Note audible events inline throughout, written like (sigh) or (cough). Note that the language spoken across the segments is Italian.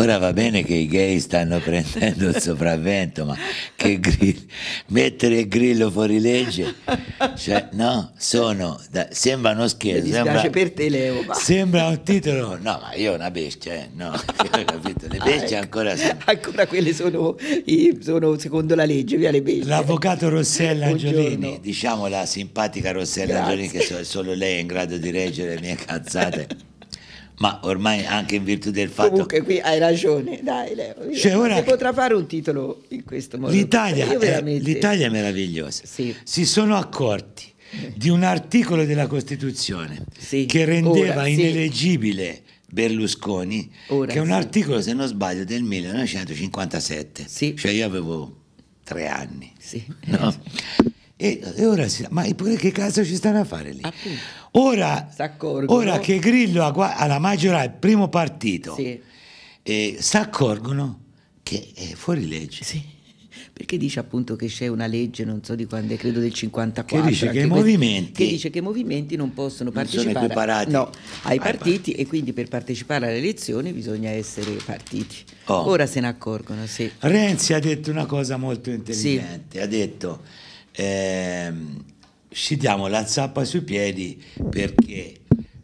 Ora va bene che i gay stanno (laughs) prendendo il sopravvento, ma che grillo, mettere il grillo fuori legge, cioè, no, sono, da, sembra uno Mi piace per te Leo. Ma. Sembra un titolo, no, ma io una bestia, eh, no, (laughs) capito, le ah, bestie ecco. ancora sono. (laughs) Ancora quelle sono, sono, secondo la legge, via le bestie. L'avvocato Rossella Angiolini, diciamo la simpatica Rossella Grazie. Angiolini che solo lei è in grado di reggere le mie cazzate ma ormai anche in virtù del fatto... Comunque qui hai ragione, dai Leo, cioè, ora... si potrà fare un titolo in questo modo. L'Italia, veramente... è, l'Italia è meravigliosa, sì. si sono accorti di un articolo della Costituzione sì. che rendeva ora, ineleggibile... Sì. Berlusconi, Ora, che è un sì. articolo, se non sbaglio, del 1957. Sì. Cioè io avevo tre anni. Sì. No? Eh, e, e ora si, ma che cazzo ci stanno a fare lì? Ora, ora, che Grillo ha, alla maggioranza, il primo partito, sì. si accorgono che è fuori legge. Sì perché dice appunto che c'è una legge, non so di quando, credo del 54, che dice che, i, movimenti, che, dice che i movimenti non possono partecipare non no, ai, ai partiti par- e quindi per partecipare alle elezioni bisogna essere partiti. Oh. Ora se ne accorgono, sì. Renzi ha detto una cosa molto intelligente, sì. ha detto eh, ci diamo la zappa sui piedi perché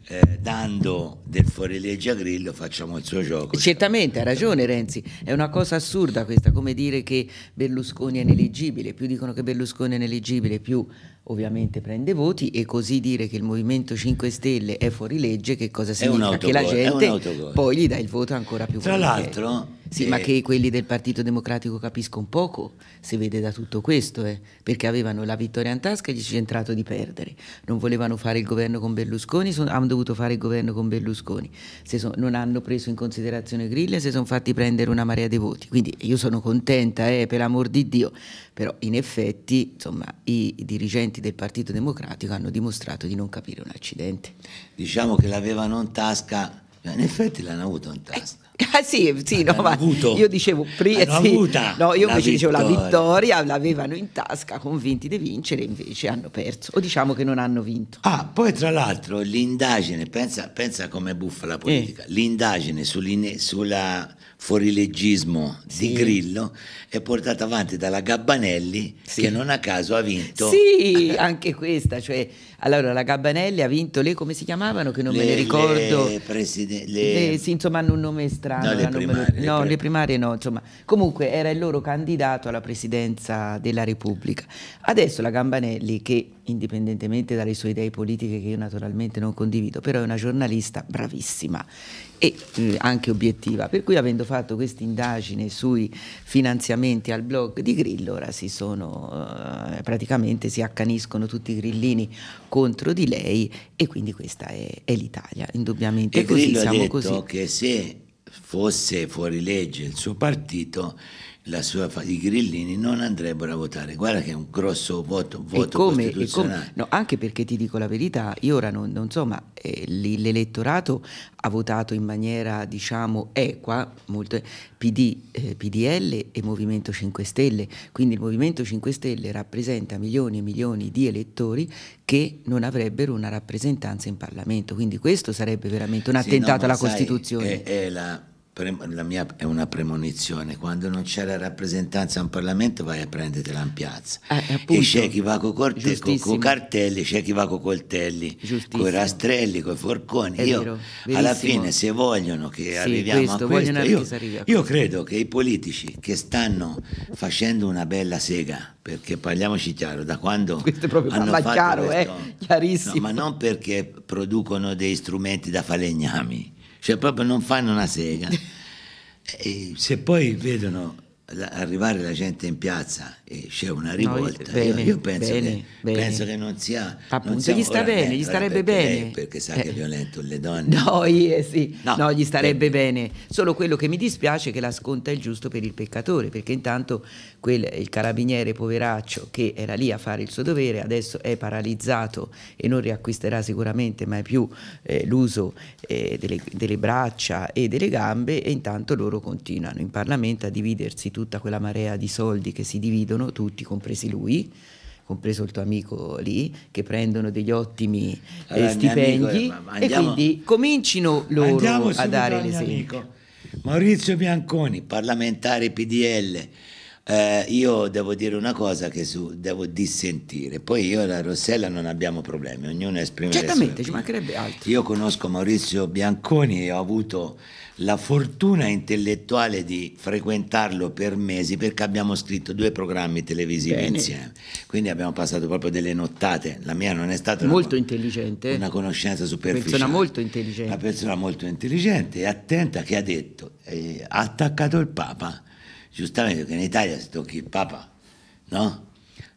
eh, dando del fuorilegge a Grillo facciamo il suo gioco. Certamente, ha ragione Renzi, è una cosa assurda questa, come dire che Berlusconi è ineleggibile, più dicono che Berlusconi è ineleggibile, più ovviamente prende voti e così dire che il Movimento 5 Stelle è fuorilegge, che cosa significa? Che la gente poi gli dà il voto ancora più forte. Tra l'altro sì, ma che quelli del Partito Democratico capiscono poco, si vede da tutto questo, eh, perché avevano la vittoria in tasca e gli si è entrato di perdere. Non volevano fare il governo con Berlusconi, son, hanno dovuto fare il governo con Berlusconi. Son, non hanno preso in considerazione Griglia, si sono fatti prendere una marea di voti. Quindi io sono contenta, eh, per amor di Dio, però in effetti insomma, i, i dirigenti del Partito Democratico hanno dimostrato di non capire un accidente. Diciamo che l'avevano in tasca, in effetti l'hanno avuto in eh, tasca. Eh (laughs) Ah sì, sì no, ma avuto. io dicevo prima, sì, no, io invece dicevo la vittoria l'avevano in tasca, convinti di vincere, invece hanno perso, o diciamo che non hanno vinto. Ah, poi tra l'altro l'indagine, pensa, pensa com'è buffa la politica, eh. l'indagine sulla fuorileggismo sì. di Grillo è portata avanti dalla Gabbanelli sì. che non a caso ha vinto. Sì, anche questa, cioè allora la Gabbanelli ha vinto, lei come si chiamavano che non le, me ne ricordo. Le, preside- le... le sì, insomma hanno un nome strano strano. No, le primarie, numero... no, le, le primarie no, insomma. Comunque era il loro candidato alla presidenza della Repubblica. Adesso la Gambanelli, che indipendentemente dalle sue idee politiche che io naturalmente non condivido, però è una giornalista bravissima e eh, anche obiettiva, per cui avendo fatto questa indagine sui finanziamenti al blog di Grillo, ora si sono eh, praticamente si accaniscono tutti i grillini contro di lei e quindi questa è, è l'Italia, indubbiamente e così Grillo siamo ha detto così. che se fosse fuori legge il suo partito sua, i grillini non andrebbero a votare. Guarda che è un grosso voto, voto e come, costituzionale. E come, no, anche perché ti dico la verità, io ora non, non so, ma eh, l'elettorato ha votato in maniera, diciamo, equa, molto, PD, eh, PDL e Movimento 5 Stelle. Quindi il Movimento 5 Stelle rappresenta milioni e milioni di elettori che non avrebbero una rappresentanza in Parlamento. Quindi questo sarebbe veramente un attentato sì, no, alla sai, Costituzione. È, è la la mia è una premonizione, quando non c'è la rappresentanza in Parlamento vai a prendertela in piazza. Eh, e c'è chi va con co cartelli, c'è chi va con coltelli, con i rastrelli, con i forconi. io, alla fine se vogliono che sì, arriviamo questo, a questo, io, arrivi a io credo che i politici che stanno facendo una bella sega, perché parliamoci chiaro, da quando questo è proprio hanno fatto chiaro, questo, eh, chiarissimo. No, ma non perché producono dei strumenti da falegnami cioè proprio non fanno una sega. (laughs) E se poi vedono arrivare la gente in piazza e c'è una rivolta, no, bene, io, io penso, bene, che, bene. penso, che, non sia... Appunto, non gli sta bene, eh, gli starebbe bene. perché sa eh. che è eh. violento le donne. No, io, eh, sì. no, no gli starebbe bene. Solo quello che mi dispiace è che la sconta è il giusto per il peccatore, perché intanto quel, il carabiniere poveraccio che era lì a fare il suo dovere adesso è paralizzato e non riacquisterà sicuramente mai più eh, l'uso eh, delle, delle braccia e delle gambe e intanto loro continuano in Parlamento a dividersi tutta quella marea di soldi che si dividono, tutti compresi lui, compreso il tuo amico lì, che prendono degli ottimi eh, allora, eh, stipendi amico, andiamo, e quindi comincino loro a dare l'esempio. Amico. Maurizio Bianconi, parlamentare PDL, eh, io devo dire una cosa che su, devo dissentire. Poi io e la Rossella non abbiamo problemi, ognuno esprime Certamente, ci mancherebbe altro. Io conosco Maurizio Bianconi e ho avuto la fortuna intellettuale di frequentarlo per mesi perché abbiamo scritto due programmi televisivi Bene. insieme. Quindi abbiamo passato proprio delle nottate. La mia non è stata molto una, intelligente. Una conoscenza superficiale. Persona molto intelligente. Una persona molto intelligente e attenta che ha detto eh, ha attaccato il Papa giustamente che in Italia si tocchi il Papa, no?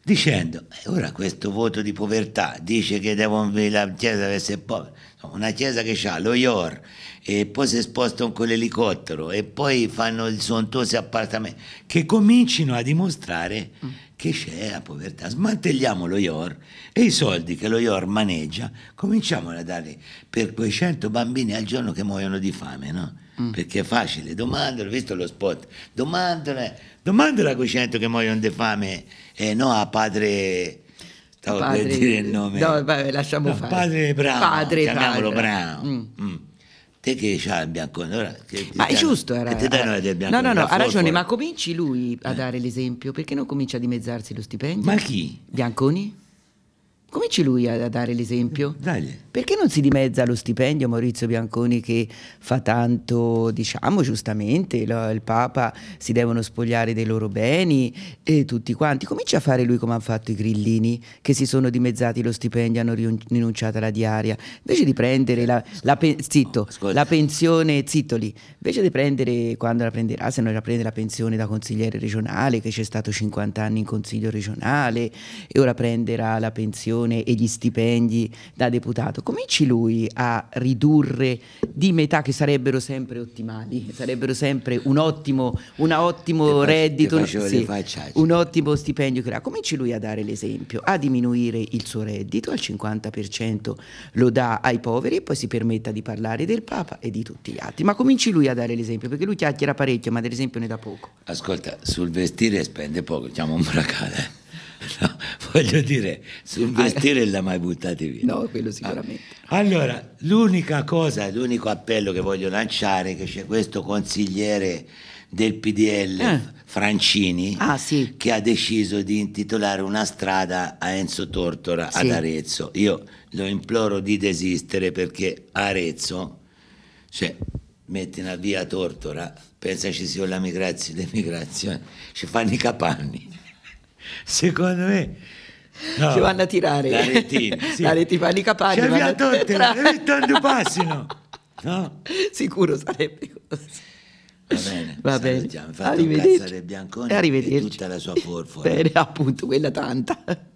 Dicendo, eh, ora questo voto di povertà dice che devo, la Chiesa deve essere povera, una Chiesa che ha lo IOR e poi si spostano con l'elicottero e poi fanno i sontuosi appartamenti, che comincino a dimostrare... Mm che c'è la povertà, smantelliamo lo IOR e i soldi che lo IOR maneggia cominciamo a dare per quei 100 bambini al giorno che muoiono di fame, no? Mm. Perché è facile, domandalo, visto lo spot, domandano, eh, domandano a quei 100 che muoiono di fame e eh, no a padre... Stavo padre, per dire il nome. No, vabbè, lasciamo no, fare. Padre Brown, padre, chiamiamolo padre. Brown. Mm. Mm. Te che c'ha il biancone? Ora, che ma è giusto, era, che danno del biancone, no, no, no, ha ragione, ma cominci lui a eh. dare l'esempio, perché non comincia a dimezzarsi lo stipendio? Ma chi? Bianconi? Cominci lui a, dare l'esempio. Dagli. Perché non si dimezza lo stipendio Maurizio Bianconi che fa tanto, diciamo giustamente, lo, il Papa si devono spogliare dei loro beni e tutti quanti. Comincia a fare lui come hanno fatto i grillini che si sono dimezzati lo stipendio, hanno rinunciato alla diaria. Invece di prendere la, la, pe zitto, oh, la pensione, zittoli, invece di prendere quando la prenderà, se non la prende la pensione da consigliere regionale, che c'è stato 50 anni in consiglio regionale e ora prenderà la pensione pensione e gli stipendi da deputato, cominci lui a ridurre di metà che sarebbero sempre ottimali, sarebbero sempre un ottimo, ottimo reddito, sì, un ottimo stipendio che Cominci lui a dare l'esempio, a diminuire il suo reddito al 50% lo dà ai poveri e poi si permetta di parlare del Papa e di tutti gli altri. Ma cominci lui a dare l'esempio, perché lui chiacchiera parecchio, ma ad esempio ne dà poco. Ascolta, sul vestire spende poco, diciamo un bracale. (laughs) no, voglio dire, sul vestire l'ha mai buttato via. No, quello sicuramente. Ah, allora, l'unica cosa, l'unico appello che voglio lanciare è che c'è questo consigliere del PDL eh. Francini ah, sì. che ha deciso di intitolare una strada a Enzo Tortora sì. ad Arezzo. Io lo imploro di desistere perché Arezzo, cioè, metti una via Tortora, pensa ci sia la migrazione, l'emigrazione, ci fanno i capanni secondo me no. ci vanno a tirare la retina, (laughs) sì. la retina fanno i capanni ci vanno a tirare tanto passino no? sicuro sarebbe così Va bene, Va bene. Salutiamo. Infatti, arrivederci. e tutta la sua forfora. Bene, appunto, quella tanta.